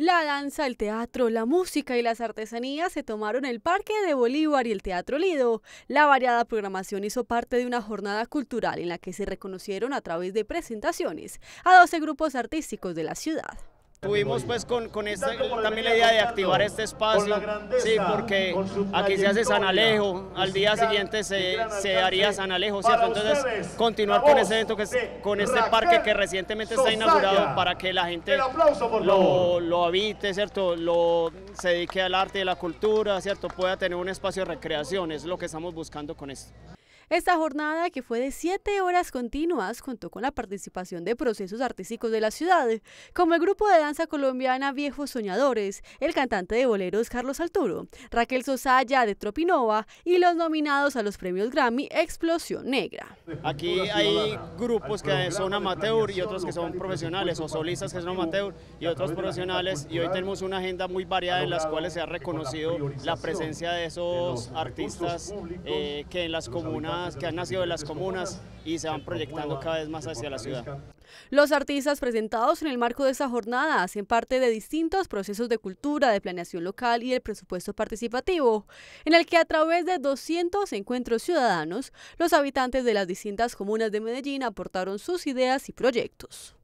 La danza, el teatro, la música y las artesanías se tomaron el Parque de Bolívar y el Teatro Lido. La variada programación hizo parte de una jornada cultural en la que se reconocieron a través de presentaciones a 12 grupos artísticos de la ciudad. Tuvimos pues con, con esta, también la idea de activar este espacio, sí, porque aquí se hace San Alejo, al día siguiente se, haría San Alejo, ¿cierto? Entonces continuar con este evento, que con este parque que recientemente está inaugurado para que la gente lo, habite, ¿cierto? Lo, se dedique al arte y a la cultura, ¿cierto? Pueda tener un espacio de recreación, es lo que estamos buscando con esto. Esta jornada, que fue de siete horas continuas, contó con la participación de procesos artísticos de la ciudad, como el grupo de danza colombiana Viejos Soñadores, el cantante de boleros Carlos Alturo, Raquel Sosaya de Tropinova y los nominados a los premios Grammy Explosión Negra. Aquí hay grupos que son amateur y otros que son profesionales, o solistas que son amateur y otros profesionales, y hoy tenemos una agenda muy variada en las cuales se ha reconocido la presencia de esos artistas eh, que en las comunas que han nacido de las comunas y se van proyectando cada vez más hacia la ciudad. Los artistas presentados en el marco de esta jornada hacen parte de distintos procesos de cultura, de planeación local y del presupuesto participativo, en el que a través de 200 encuentros ciudadanos, los habitantes de las distintas comunas de Medellín aportaron sus ideas y proyectos.